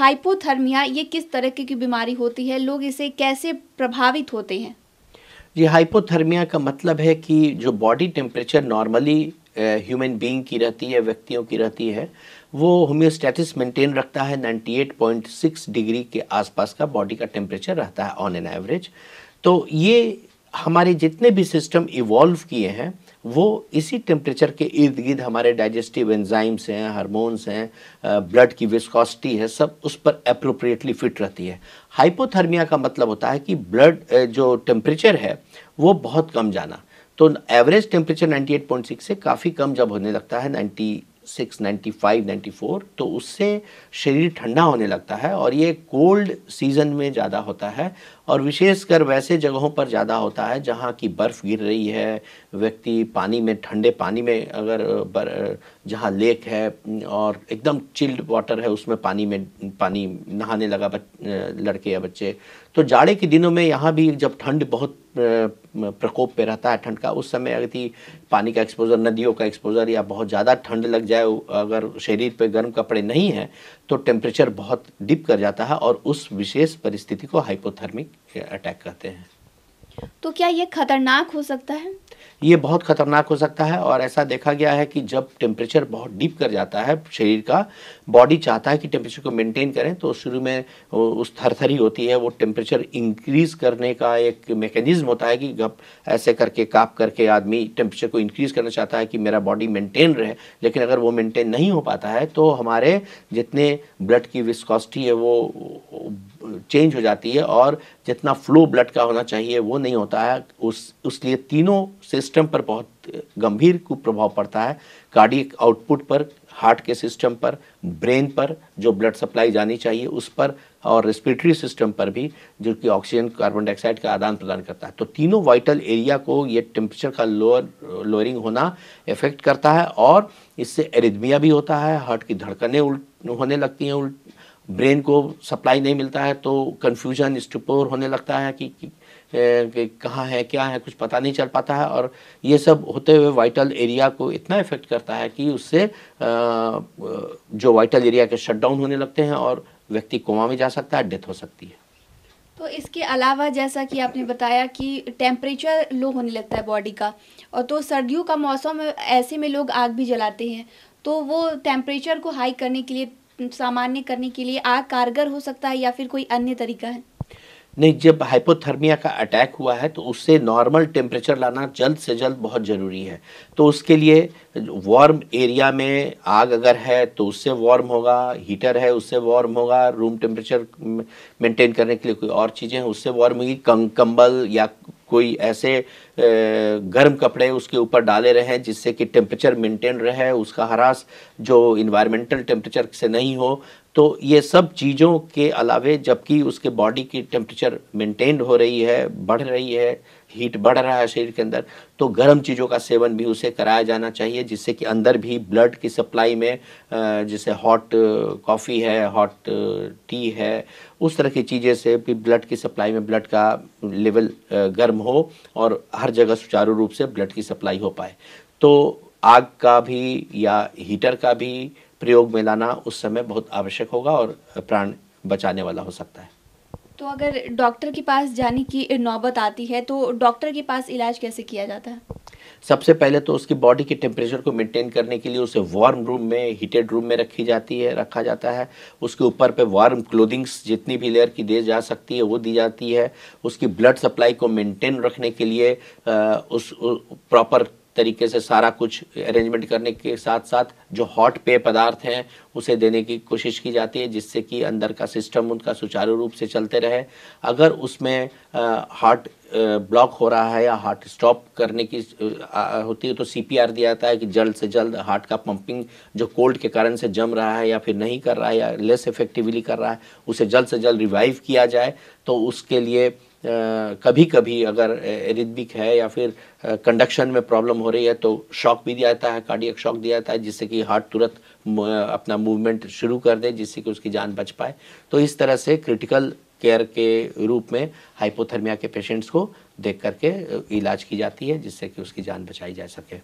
hypothermia ये किस तरह की बीमारी होती है लोग इसे कैसे प्रभावित होते हैं जी हाइपोथर्मिया का मतलब है कि जो body temperature normally human being की रहती है व्यक्तियों की रहती है वो होम्योस्टैटिस मेंटेन रखता है 98.6 डिग्री के आसपास का बॉडी का टेम्परेचर रहता है ऑन एन एवरेज तो ये हमारे जितने भी सिस्टम इवॉल्व किए हैं वो इसी टेम्परेचर के इर्द गिर्द हमारे डाइजेस्टिव एंजाइम्स हैं हार्मोन्स हैं ब्लड की विस्कॉसिटी है सब उस पर अप्रोप्रिएटली फिट रहती है हाइपोथर्मिया का मतलब होता है कि ब्लड जो टेम्परेचर है वो बहुत कम जाना तो एवरेज टेम्परेचर 98.6 से काफ़ी कम जब होने लगता है six ninety five ninety four तो उससे शरीर ठंडा होने लगता है और ये कोल्ड सीज़न में ज़्यादा होता है और विशेषकर वैसे जगहों पर ज़्यादा होता है जहाँ की बर्फ़ गिर रही है व्यक्ति पानी में ठंडे पानी में अगर जहाँ लेक है और एकदम चिल्ड वाटर है उसमें पानी में पानी नहाने लगा बच, लड़के या बच्चे तो जाड़े के दिनों में यहाँ भी जब ठंड बहुत प्रकोप पे रहता है ठंड का उस समय यदि पानी का एक्सपोज़र नदियों का एक्सपोज़र या बहुत ज़्यादा ठंड लग जाए अगर शरीर पे गर्म कपड़े नहीं हैं तो टेम्परेचर बहुत डिप कर जाता है और उस विशेष परिस्थिति को हाइपोथर्मिक अटैक कहते हैं तो क्या ये खतरनाक हो सकता है ये बहुत खतरनाक हो सकता है और ऐसा देखा गया है कि जब टेम्परेचर बहुत डीप कर जाता है शरीर का बॉडी चाहता है कि टेम्परेचर को मेंटेन करें तो शुरू में उस थरथरी होती है वो टेम्परेचर इंक्रीज करने का एक मैकेनिज्म होता है कि गप ऐसे करके काप करके आदमी टेम्परेचर को इंक्रीज करना चाहता है कि मेरा बॉडी मेंटेन रहे लेकिन अगर वो मेंटेन नहीं हो पाता है तो हमारे जितने ब्लड की विस्कॉसिटी है वो चेंज हो जाती है और जितना फ्लो ब्लड का होना चाहिए वो नहीं होता है उस उसलिए तीनों सिस्टम पर बहुत गंभीर कुप्रभाव पड़ता है कार्डियक आउटपुट पर हार्ट के सिस्टम पर ब्रेन पर जो ब्लड सप्लाई जानी चाहिए उस पर और रेस्पिरेटरी सिस्टम पर भी जो कि ऑक्सीजन कार्बन डाइऑक्साइड का आदान प्रदान करता है तो तीनों वाइटल एरिया को ये टेम्परेचर का लोअर लोअरिंग होना इफेक्ट करता है और इससे एरिदमिया भी होता है हार्ट की धड़कने उल्ट होने लगती हैं उल्ट ब्रेन को सप्लाई नहीं मिलता है तो कन्फ्यूजन स्टपोर होने लगता है कि, कि कहाँ है क्या है कुछ पता नहीं चल पाता है और ये सब होते हुए वाइटल एरिया को इतना इफेक्ट करता है कि उससे जो वाइटल एरिया के शटडाउन होने लगते हैं और व्यक्ति कोमा में जा सकता है डेथ हो सकती है तो इसके अलावा जैसा कि आपने बताया कि टेम्परेचर लो होने लगता है बॉडी का और तो सर्दियों का मौसम ऐसे में लोग आग भी जलाते हैं तो वो टेम्परेचर को हाई करने के लिए सामान्य करने के लिए आग कारगर हो सकता है या फिर कोई अन्य तरीका है नहीं जब हाइपोथर्मिया का अटैक हुआ है तो उससे नॉर्मल टेम्परेचर लाना जल्द से जल्द बहुत ज़रूरी है तो उसके लिए वार्म एरिया में आग अगर है तो उससे वार्म होगा हीटर है उससे वार्म होगा रूम टेम्परेचर मेंटेन करने के लिए कोई और चीज़ें हैं उससे वार्म होगी कंबल या कोई ऐसे गर्म कपड़े उसके ऊपर डाले रहें जिससे कि टेम्परेचर मेंटेन रहे उसका हरास जो इन्वायरमेंटल टेम्परेचर से नहीं हो तो ये सब चीज़ों के अलावे जबकि उसके बॉडी की टेम्परेचर मेंटेन हो रही है बढ़ रही है हीट बढ़ रहा है शरीर के अंदर तो गर्म चीज़ों का सेवन भी उसे कराया जाना चाहिए जिससे कि अंदर भी ब्लड की सप्लाई में जैसे हॉट कॉफ़ी है हॉट टी है उस तरह की चीज़ें से भी ब्लड की सप्लाई में ब्लड का लेवल गर्म हो और हर जगह सुचारू रूप से ब्लड की सप्लाई हो पाए तो आग का भी या हीटर का भी प्रयोग में लाना उस समय बहुत आवश्यक होगा और प्राण बचाने वाला हो सकता है तो अगर डॉक्टर के पास जाने की नौबत आती है तो डॉक्टर के पास इलाज कैसे किया जाता है सबसे पहले तो उसकी बॉडी के टेम्परेचर को मेंटेन करने के लिए उसे वार्म रूम में हीटेड रूम में रखी जाती है रखा जाता है उसके ऊपर पे वार्म क्लोथिंग्स जितनी भी लेयर की दे जा सकती है वो दी जाती है उसकी ब्लड सप्लाई को मेंटेन रखने के लिए आ, उस प्रॉपर तरीके से सारा कुछ अरेंजमेंट करने के साथ साथ जो हॉट पेय पदार्थ हैं उसे देने की कोशिश की जाती है जिससे कि अंदर का सिस्टम उनका सुचारू रूप से चलते रहे अगर उसमें हार्ट ब्लॉक हो रहा है या हार्ट स्टॉप करने की होती है तो सीपीआर दिया जाता है कि जल्द से जल्द हार्ट का पंपिंग जो कोल्ड के कारण से जम रहा है या फिर नहीं कर रहा है या लेस इफेक्टिवली कर रहा है उसे जल्द से जल्द रिवाइव किया जाए तो उसके लिए कभी कभी अगर एरिदिक है या फिर कंडक्शन में प्रॉब्लम हो रही है तो शॉक भी दिया जाता है कार्डियक शॉक दिया जाता है जिससे कि हार्ट तुरंत अपना मूवमेंट शुरू कर दे जिससे कि उसकी जान बच पाए तो इस तरह से क्रिटिकल केयर के रूप में हाइपोथर्मिया के पेशेंट्स को देख करके इलाज की जाती है जिससे कि उसकी जान बचाई जा सके